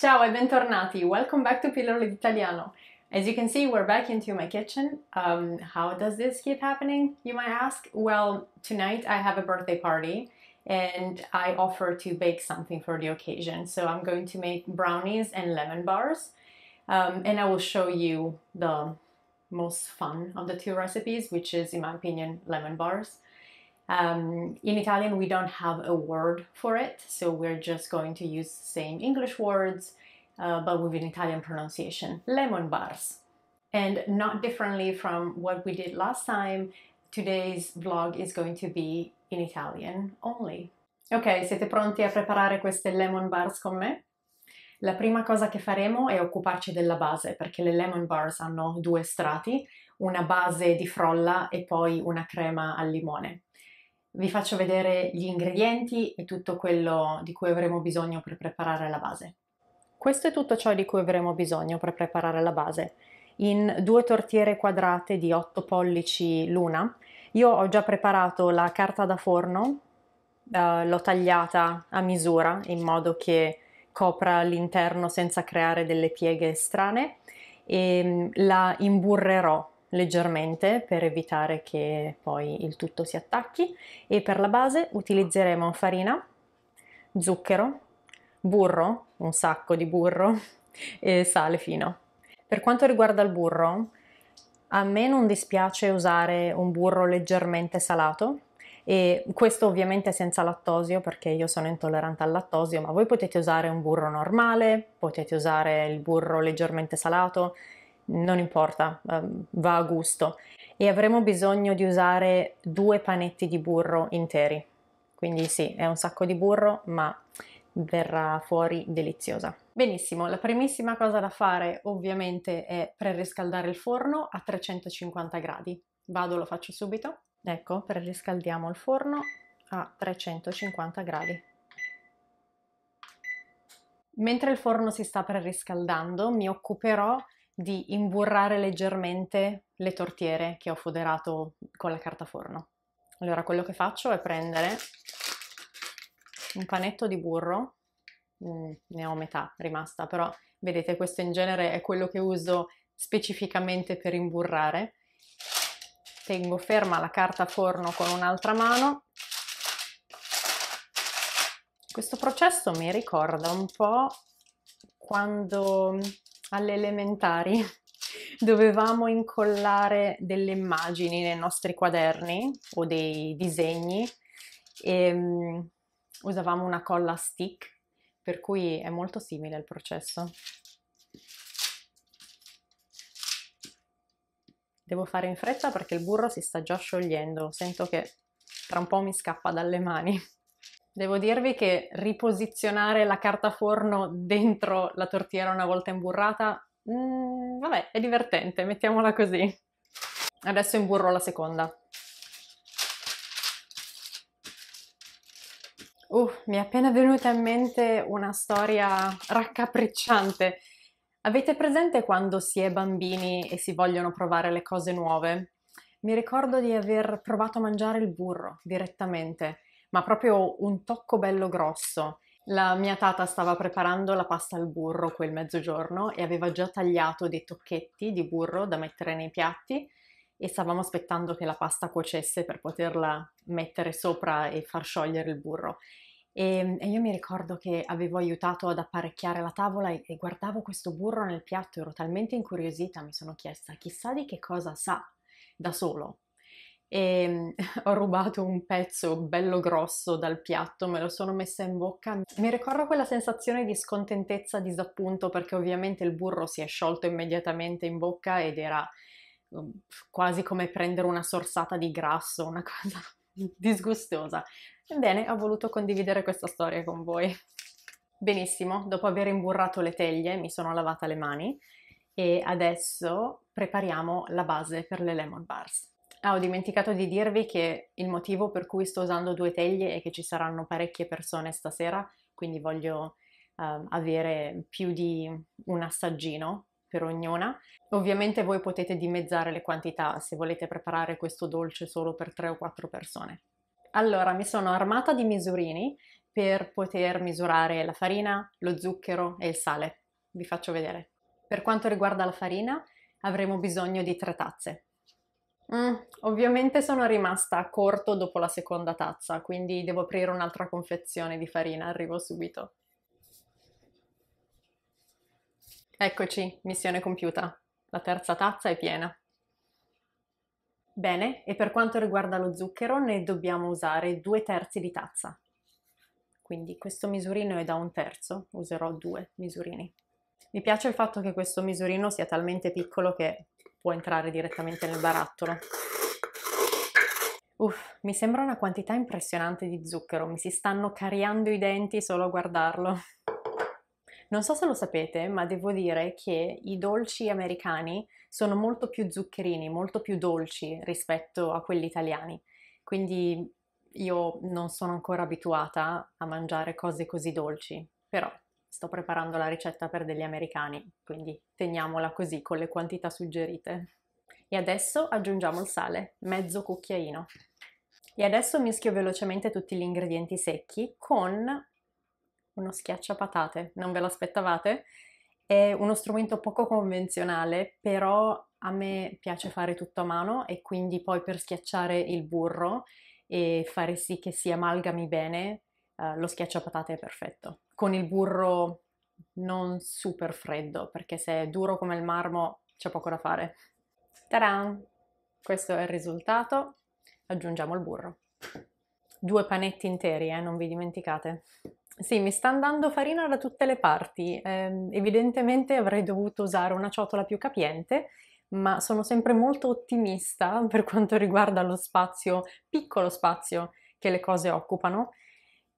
Ciao e bentornati! Welcome back to Pillole d'Italiano. As you can see, we're back into my kitchen. Um, how does this keep happening, you might ask? Well, tonight I have a birthday party and I offer to bake something for the occasion. So I'm going to make brownies and lemon bars um, and I will show you the most fun of the two recipes, which is, in my opinion, lemon bars. Um, in Italian, we don't have a word for it, so we're just going to use the same English words, uh, but with an Italian pronunciation. Lemon bars. And not differently from what we did last time, today's vlog is going to be in Italian only. Ok, siete pronti a preparare queste lemon bars con me? La prima cosa che faremo è occuparci della base, perché le lemon bars hanno due strati, una base di frolla e poi una crema al limone vi faccio vedere gli ingredienti e tutto quello di cui avremo bisogno per preparare la base. Questo è tutto ciò di cui avremo bisogno per preparare la base. In due tortiere quadrate di 8 pollici l'una, io ho già preparato la carta da forno, eh, l'ho tagliata a misura in modo che copra l'interno senza creare delle pieghe strane e mm, la imburrerò leggermente per evitare che poi il tutto si attacchi e per la base utilizzeremo farina, zucchero, burro, un sacco di burro e sale fino. Per quanto riguarda il burro, a me non dispiace usare un burro leggermente salato e questo ovviamente senza lattosio perché io sono intollerante al lattosio, ma voi potete usare un burro normale, potete usare il burro leggermente salato, non importa, ehm, va a gusto. E avremo bisogno di usare due panetti di burro interi. Quindi sì, è un sacco di burro, ma verrà fuori deliziosa. Benissimo, la primissima cosa da fare ovviamente è preriscaldare il forno a 350 gradi. Vado, lo faccio subito. Ecco, preriscaldiamo il forno a 350 gradi. Mentre il forno si sta preriscaldando mi occuperò di imburrare leggermente le tortiere che ho foderato con la carta forno. Allora quello che faccio è prendere un panetto di burro, mm, ne ho metà rimasta, però vedete questo in genere è quello che uso specificamente per imburrare. Tengo ferma la carta forno con un'altra mano. Questo processo mi ricorda un po' quando alle elementari dovevamo incollare delle immagini nei nostri quaderni o dei disegni e um, usavamo una colla stick, per cui è molto simile il processo. Devo fare in fretta perché il burro si sta già sciogliendo, sento che tra un po' mi scappa dalle mani. Devo dirvi che riposizionare la carta forno dentro la tortiera una volta imburrata, mm, vabbè, è divertente, mettiamola così. Adesso imburro la seconda. Uh, mi è appena venuta in mente una storia raccapricciante. Avete presente quando si è bambini e si vogliono provare le cose nuove? Mi ricordo di aver provato a mangiare il burro direttamente ma proprio un tocco bello grosso. La mia tata stava preparando la pasta al burro quel mezzogiorno e aveva già tagliato dei tocchetti di burro da mettere nei piatti e stavamo aspettando che la pasta cuocesse per poterla mettere sopra e far sciogliere il burro. E, ehm, e io mi ricordo che avevo aiutato ad apparecchiare la tavola e, e guardavo questo burro nel piatto, ero talmente incuriosita, mi sono chiesta chissà di che cosa sa da solo e ehm, ho rubato un pezzo bello grosso dal piatto, me lo sono messa in bocca. Mi ricordo quella sensazione di scontentezza, disappunto, perché ovviamente il burro si è sciolto immediatamente in bocca ed era mm, quasi come prendere una sorsata di grasso, una cosa disgustosa. Ebbene, ho voluto condividere questa storia con voi. Benissimo, dopo aver imburrato le teglie mi sono lavata le mani e adesso prepariamo la base per le lemon bars. Ah, ho dimenticato di dirvi che il motivo per cui sto usando due teglie è che ci saranno parecchie persone stasera, quindi voglio eh, avere più di un assaggino per ognuna. Ovviamente voi potete dimezzare le quantità se volete preparare questo dolce solo per tre o quattro persone. Allora, mi sono armata di misurini per poter misurare la farina, lo zucchero e il sale. Vi faccio vedere. Per quanto riguarda la farina, avremo bisogno di tre tazze. Mm, ovviamente sono rimasta a corto dopo la seconda tazza, quindi devo aprire un'altra confezione di farina, arrivo subito. Eccoci, missione compiuta. La terza tazza è piena. Bene, e per quanto riguarda lo zucchero ne dobbiamo usare due terzi di tazza. Quindi questo misurino è da un terzo, userò due misurini. Mi piace il fatto che questo misurino sia talmente piccolo che può entrare direttamente nel barattolo. Uff, mi sembra una quantità impressionante di zucchero, mi si stanno cariando i denti solo a guardarlo. Non so se lo sapete, ma devo dire che i dolci americani sono molto più zuccherini, molto più dolci rispetto a quelli italiani. Quindi io non sono ancora abituata a mangiare cose così dolci, però sto preparando la ricetta per degli americani, quindi teniamola così con le quantità suggerite. E adesso aggiungiamo il sale, mezzo cucchiaino. E adesso mischio velocemente tutti gli ingredienti secchi con uno schiacciapatate, non ve l'aspettavate? È uno strumento poco convenzionale, però a me piace fare tutto a mano e quindi poi per schiacciare il burro e fare sì che si amalgami bene, eh, lo schiacciapatate è perfetto con il burro non super freddo, perché se è duro come il marmo c'è poco da fare. Taran! Questo è il risultato. Aggiungiamo il burro. Due panetti interi, eh, non vi dimenticate. Sì, mi sta andando farina da tutte le parti. Eh, evidentemente avrei dovuto usare una ciotola più capiente, ma sono sempre molto ottimista per quanto riguarda lo spazio, piccolo spazio che le cose occupano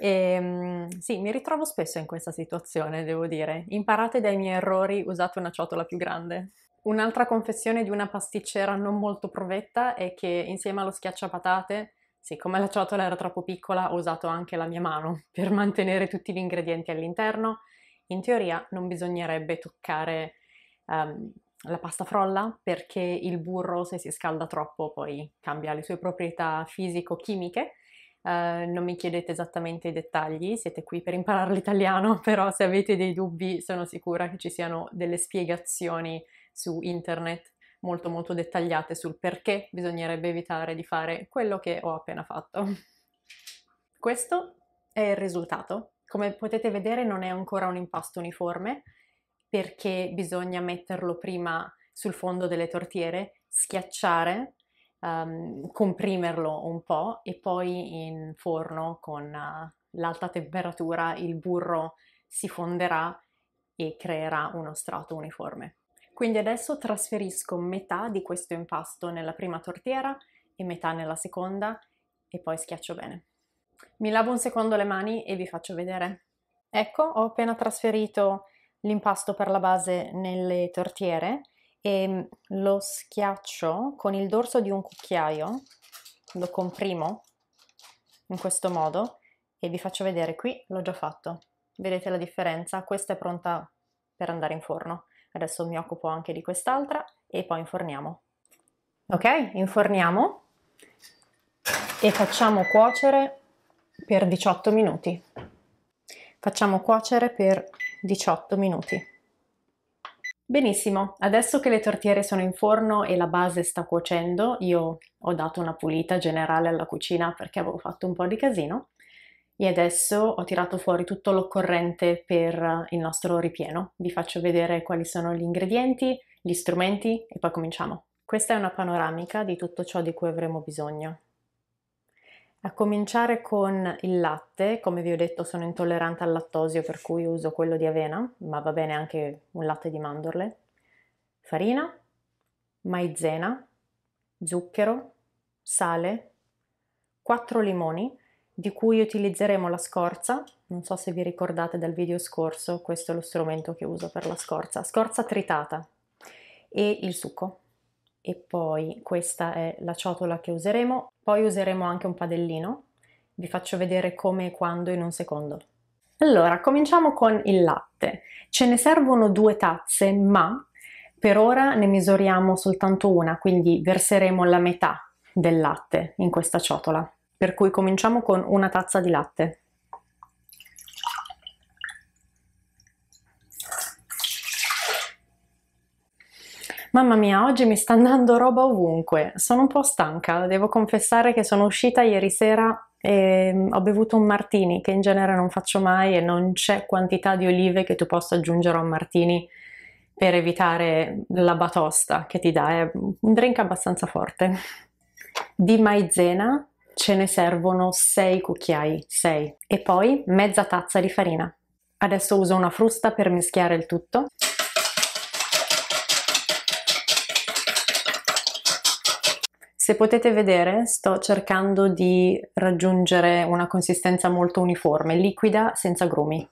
e, ehm, sì, mi ritrovo spesso in questa situazione, devo dire. Imparate dai miei errori, usate una ciotola più grande. Un'altra confessione di una pasticcera non molto provetta è che insieme allo schiacciapatate, siccome la ciotola era troppo piccola, ho usato anche la mia mano per mantenere tutti gli ingredienti all'interno. In teoria non bisognerebbe toccare um, la pasta frolla perché il burro se si scalda troppo poi cambia le sue proprietà fisico-chimiche eh, non mi chiedete esattamente i dettagli, siete qui per imparare l'italiano, però se avete dei dubbi sono sicura che ci siano delle spiegazioni su internet molto molto dettagliate sul perché bisognerebbe evitare di fare quello che ho appena fatto. Questo è il risultato. Come potete vedere non è ancora un impasto uniforme perché bisogna metterlo prima sul fondo delle tortiere, schiacciare um, comprimerlo un po' e poi in forno con uh, l'alta temperatura il burro si fonderà e creerà uno strato uniforme. Quindi adesso trasferisco metà di questo impasto nella prima tortiera e metà nella seconda e poi schiaccio bene. Mi lavo un secondo le mani e vi faccio vedere. Ecco, ho appena trasferito l'impasto per la base nelle tortiere e ehm, lo schiaccio con il dorso di un cucchiaio, lo comprimo in questo modo e vi faccio vedere qui, l'ho già fatto. Vedete la differenza? Questa è pronta per andare in forno. Adesso mi occupo anche di quest'altra e poi inforniamo. Ok, inforniamo e facciamo cuocere per 18 minuti. Facciamo cuocere per 18 minuti. Benissimo, adesso che le tortiere sono in forno e la base sta cuocendo, io ho dato una pulita generale alla cucina perché avevo fatto un po' di casino e adesso ho tirato fuori tutto l'occorrente per il nostro ripieno. Vi faccio vedere quali sono gli ingredienti, gli strumenti e poi cominciamo. Questa è una panoramica di tutto ciò di cui avremo bisogno. A cominciare con il latte, come vi ho detto sono intollerante al lattosio per cui uso quello di avena, ma va bene anche un latte di mandorle, farina, maizena, zucchero, sale, 4 limoni di cui utilizzeremo la scorza, non so se vi ricordate dal video scorso, questo è lo strumento che uso per la scorza, scorza tritata e il succo. E poi questa è la ciotola che useremo, poi useremo anche un padellino, vi faccio vedere come e quando in un secondo. Allora, cominciamo con il latte. Ce ne servono due tazze, ma per ora ne misuriamo soltanto una, quindi verseremo la metà del latte in questa ciotola. Per cui cominciamo con una tazza di latte. Mamma mia, oggi mi sta andando roba ovunque, sono un po' stanca, devo confessare che sono uscita ieri sera e mm, ho bevuto un martini che in genere non faccio mai e non c'è quantità di olive che tu possa aggiungere a un martini per evitare la batosta che ti dà, è un drink abbastanza forte. Di maizena ce ne servono 6 cucchiai, 6, e poi mezza tazza di farina. Adesso uso una frusta per mischiare il tutto Se potete vedere sto cercando di raggiungere una consistenza molto uniforme, liquida, senza grumi.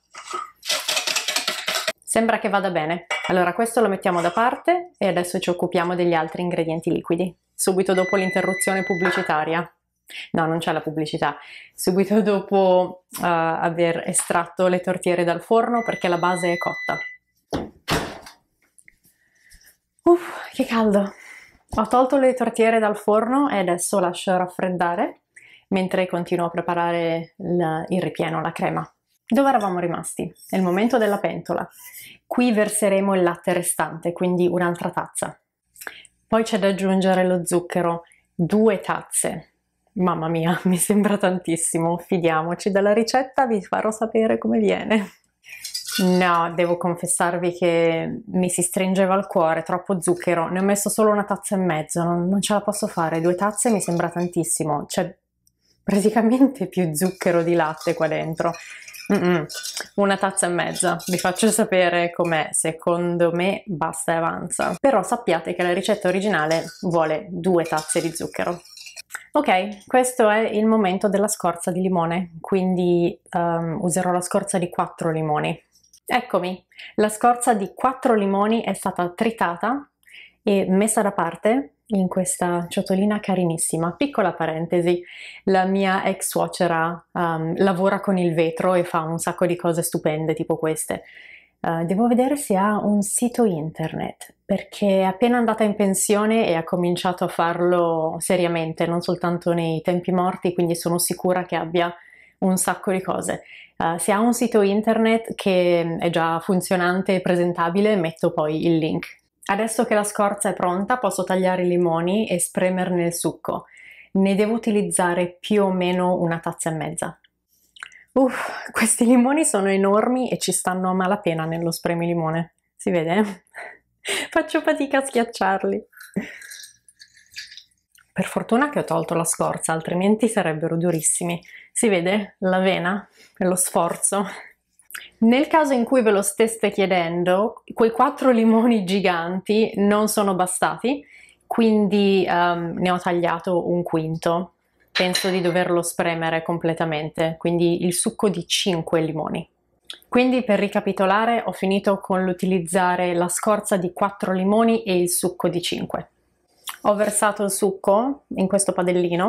Sembra che vada bene. Allora questo lo mettiamo da parte e adesso ci occupiamo degli altri ingredienti liquidi. Subito dopo l'interruzione pubblicitaria. No, non c'è la pubblicità. Subito dopo uh, aver estratto le tortiere dal forno perché la base è cotta. Uff, che caldo! Ho tolto le tortiere dal forno e adesso lascio raffreddare mentre continuo a preparare il, il ripieno, la crema. Dove eravamo rimasti? È il momento della pentola. Qui verseremo il latte restante, quindi un'altra tazza. Poi c'è da aggiungere lo zucchero, due tazze. Mamma mia, mi sembra tantissimo, fidiamoci della ricetta, vi farò sapere come viene. No, devo confessarvi che mi si stringeva il cuore, troppo zucchero. Ne ho messo solo una tazza e mezzo, non, non ce la posso fare. Due tazze mi sembra tantissimo, c'è praticamente più zucchero di latte qua dentro. Mm-mm. Una tazza e mezza, vi faccio sapere com'è, secondo me basta e avanza. Però sappiate che la ricetta originale vuole due tazze di zucchero. Ok, questo è il momento della scorza di limone, quindi um, userò la scorza di quattro limoni. Eccomi, la scorza di quattro limoni è stata tritata e messa da parte in questa ciotolina carinissima. Piccola parentesi, la mia ex suocera um, lavora con il vetro e fa un sacco di cose stupende tipo queste. Uh, devo vedere se ha un sito internet perché è appena andata in pensione e ha cominciato a farlo seriamente, non soltanto nei tempi morti, quindi sono sicura che abbia un sacco di cose. Uh, se ha un sito internet che mm, è già funzionante e presentabile, metto poi il link. Adesso che la scorza è pronta, posso tagliare i limoni e spremerne il succo. Ne devo utilizzare più o meno una tazza e mezza. Uff, questi limoni sono enormi e ci stanno a malapena nello spremi limone. Si vede? Faccio fatica a schiacciarli. Per fortuna che ho tolto la scorza, altrimenti sarebbero durissimi. Si vede la vena e lo sforzo. Nel caso in cui ve lo steste chiedendo, quei quattro limoni giganti non sono bastati, quindi um, ne ho tagliato un quinto. Penso di doverlo spremere completamente, quindi il succo di 5 limoni. Quindi per ricapitolare ho finito con l'utilizzare la scorza di 4 limoni e il succo di 5. Ho versato il succo in questo padellino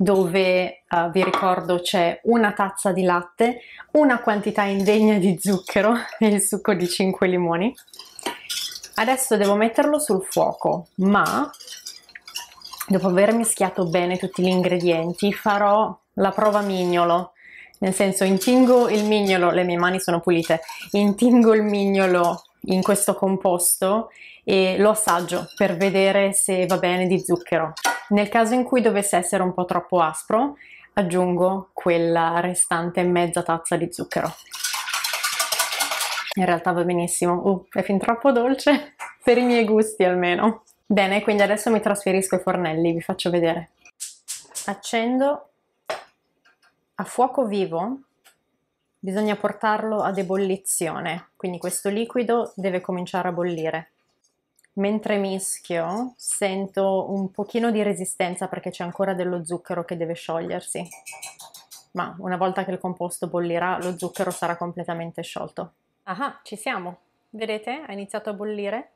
dove uh, vi ricordo c'è una tazza di latte, una quantità indegna di zucchero e il succo di 5 limoni. Adesso devo metterlo sul fuoco, ma dopo aver mischiato bene tutti gli ingredienti farò la prova mignolo, nel senso intingo il mignolo, le mie mani sono pulite, intingo il mignolo in questo composto e lo assaggio per vedere se va bene di zucchero. Nel caso in cui dovesse essere un po' troppo aspro, aggiungo quella restante mezza tazza di zucchero. In realtà va benissimo, uh, è fin troppo dolce, per i miei gusti almeno. Bene, quindi adesso mi trasferisco ai fornelli, vi faccio vedere. Accendo a fuoco vivo Bisogna portarlo ad ebollizione, quindi questo liquido deve cominciare a bollire. Mentre mischio sento un pochino di resistenza perché c'è ancora dello zucchero che deve sciogliersi, ma una volta che il composto bollirà lo zucchero sarà completamente sciolto. Ah, ci siamo! Vedete? Ha iniziato a bollire.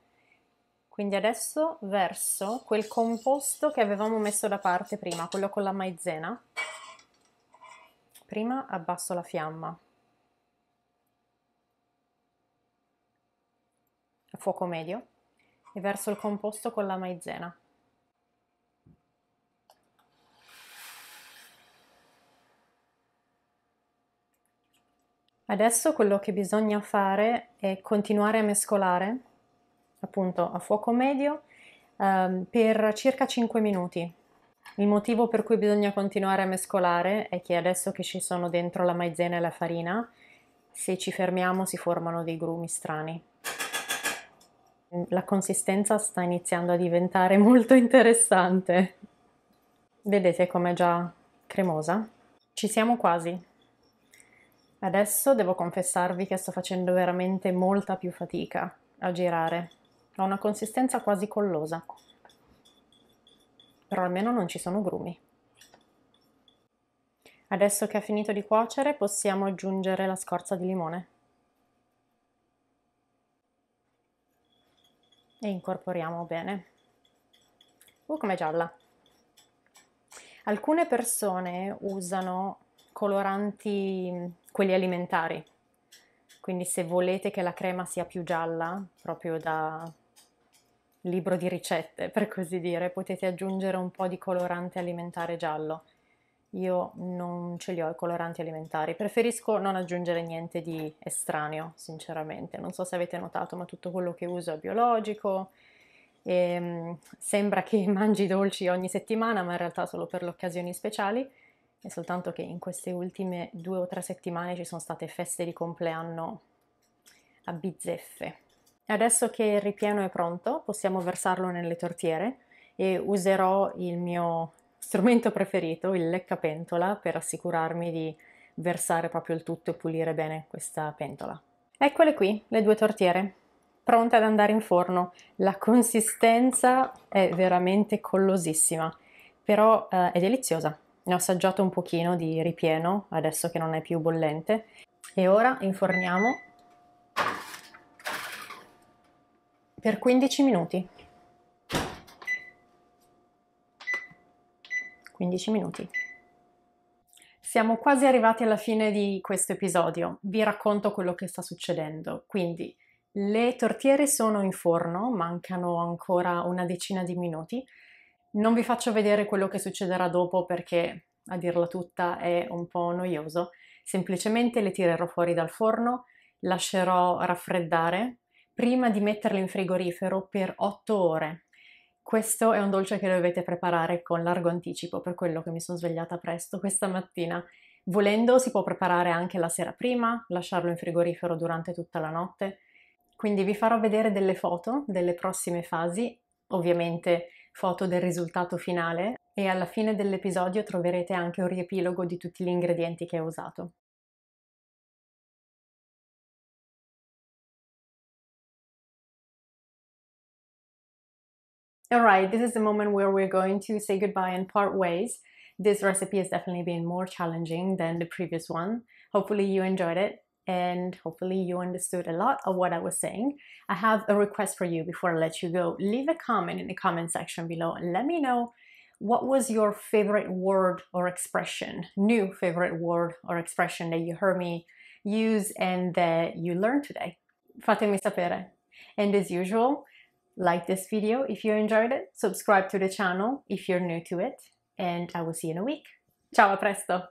Quindi adesso verso quel composto che avevamo messo da parte prima, quello con la maizena. Prima abbasso la fiamma. fuoco medio e verso il composto con la maizena. Adesso quello che bisogna fare è continuare a mescolare appunto a fuoco medio ehm, per circa 5 minuti. Il motivo per cui bisogna continuare a mescolare è che adesso che ci sono dentro la maizena e la farina, se ci fermiamo si formano dei grumi strani la consistenza sta iniziando a diventare molto interessante. Vedete com'è già cremosa? Ci siamo quasi. Adesso devo confessarvi che sto facendo veramente molta più fatica a girare. Ha una consistenza quasi collosa. Però almeno non ci sono grumi. Adesso che ha finito di cuocere possiamo aggiungere la scorza di limone. e incorporiamo bene. Uh, come gialla. Alcune persone usano coloranti mm, quelli alimentari, quindi se volete che la crema sia più gialla, proprio da libro di ricette per così dire, potete aggiungere un po' di colorante alimentare giallo io non ce li ho i coloranti alimentari, preferisco non aggiungere niente di estraneo, sinceramente. Non so se avete notato, ma tutto quello che uso è biologico. E, ehm, sembra che mangi dolci ogni settimana, ma in realtà solo per le occasioni speciali. È soltanto che in queste ultime due o tre settimane ci sono state feste di compleanno a bizzeffe. Adesso che il ripieno è pronto, possiamo versarlo nelle tortiere e userò il mio strumento preferito, il leccapentola, per assicurarmi di versare proprio il tutto e pulire bene questa pentola. Eccole qui, le due tortiere, pronte ad andare in forno. La consistenza è veramente collosissima, però eh, è deliziosa. Ne ho assaggiato un pochino di ripieno, adesso che non è più bollente. E ora inforniamo per 15 minuti. 15 minuti. Siamo quasi arrivati alla fine di questo episodio, vi racconto quello che sta succedendo. Quindi le tortiere sono in forno, mancano ancora una decina di minuti. Non vi faccio vedere quello che succederà dopo perché a dirla tutta è un po' noioso. Semplicemente le tirerò fuori dal forno, lascerò raffreddare prima di metterle in frigorifero per 8 ore. Questo è un dolce che dovete preparare con largo anticipo, per quello che mi sono svegliata presto questa mattina. Volendo si può preparare anche la sera prima, lasciarlo in frigorifero durante tutta la notte. Quindi vi farò vedere delle foto delle prossime fasi, ovviamente foto del risultato finale e alla fine dell'episodio troverete anche un riepilogo di tutti gli ingredienti che ho usato. All right, this is the moment where we're going to say goodbye and part ways. This recipe has definitely been more challenging than the previous one. Hopefully you enjoyed it and hopefully you understood a lot of what I was saying. I have a request for you before I let you go. Leave a comment in the comment section below and let me know what was your favorite word or expression, new favorite word or expression that you heard me use and that you learned today. Fatemi sapere. And as usual, like this video if you enjoyed it, subscribe to the channel if you're new to it, and I will see you in a week. Ciao, a presto!